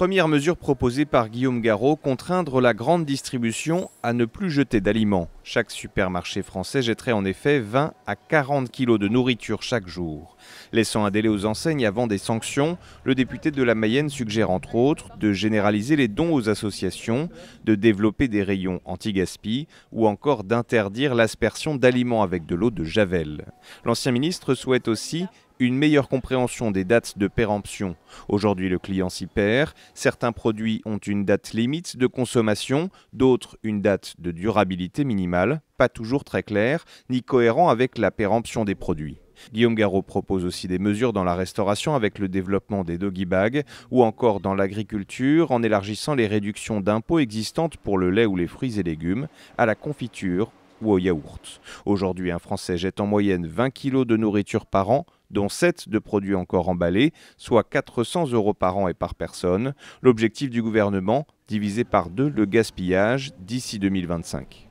Première mesure proposée par Guillaume Garot, contraindre la grande distribution à ne plus jeter d'aliments. Chaque supermarché français jetterait en effet 20 à 40 kilos de nourriture chaque jour. Laissant un délai aux enseignes avant des sanctions, le député de la Mayenne suggère entre autres de généraliser les dons aux associations, de développer des rayons anti-gaspi ou encore d'interdire l'aspersion d'aliments avec de l'eau de Javel. L'ancien ministre souhaite aussi une meilleure compréhension des dates de péremption. Aujourd'hui, le client s'y perd. Certains produits ont une date limite de consommation, d'autres une date de durabilité minimale, pas toujours très claire ni cohérent avec la péremption des produits. Guillaume Garot propose aussi des mesures dans la restauration avec le développement des doggy bags ou encore dans l'agriculture en élargissant les réductions d'impôts existantes pour le lait ou les fruits et légumes à la confiture ou au yaourt. Aujourd'hui, un Français jette en moyenne 20 kg de nourriture par an dont 7 de produits encore emballés, soit 400 euros par an et par personne. L'objectif du gouvernement, diviser par deux le gaspillage d'ici 2025.